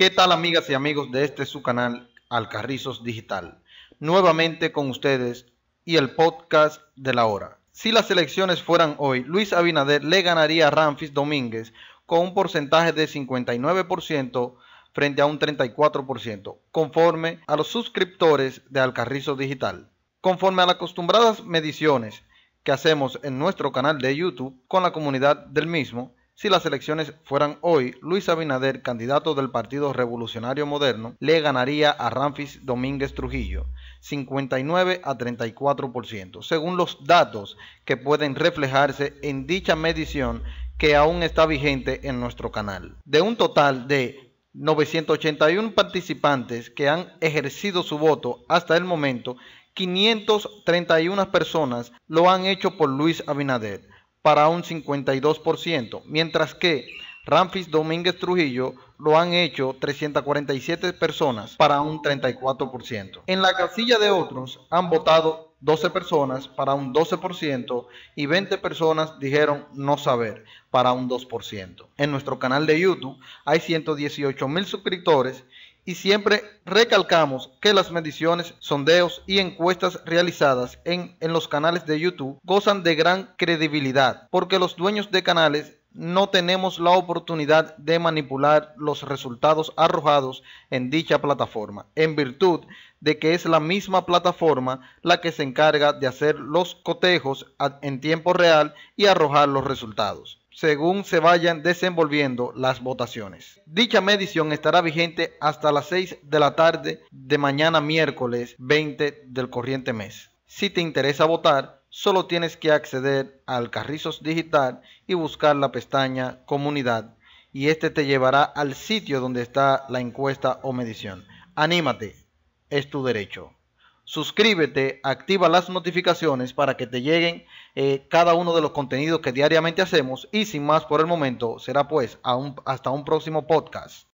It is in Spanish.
¿Qué tal amigas y amigos de este su canal Alcarrizos Digital? Nuevamente con ustedes y el podcast de la hora. Si las elecciones fueran hoy, Luis Abinader le ganaría a Ramfis Domínguez con un porcentaje de 59% frente a un 34%, conforme a los suscriptores de Alcarrizos Digital. Conforme a las acostumbradas mediciones que hacemos en nuestro canal de YouTube con la comunidad del mismo, si las elecciones fueran hoy, Luis Abinader, candidato del Partido Revolucionario Moderno, le ganaría a Ramfis Domínguez Trujillo, 59 a 34%, según los datos que pueden reflejarse en dicha medición que aún está vigente en nuestro canal. De un total de 981 participantes que han ejercido su voto hasta el momento, 531 personas lo han hecho por Luis Abinader, para un 52%, mientras que Ramfis Domínguez Trujillo lo han hecho 347 personas para un 34%. En la casilla de otros han votado 12 personas para un 12% y 20 personas dijeron no saber para un 2%. En nuestro canal de YouTube hay 118 mil suscriptores y siempre recalcamos que las mediciones, sondeos y encuestas realizadas en, los canales de YouTube gozan de gran credibilidad porque los dueños de canales no tenemos la oportunidad de manipular los resultados arrojados en dicha plataforma, en virtud de que es la misma plataforma la que se encarga de hacer los cotejos en tiempo real y arrojar los resultados según se vayan desenvolviendo las votaciones. Dicha medición estará vigente hasta las 6 de la tarde de mañana miércoles 20 del corriente mes. Si te interesa votar, solo tienes que acceder al Carrizos Digital y buscar la pestaña Comunidad y este te llevará al sitio donde está la encuesta o medición. Anímate, es tu derecho suscríbete, activa las notificaciones para que te lleguen eh, cada uno de los contenidos que diariamente hacemos y sin más por el momento será pues hasta un próximo podcast.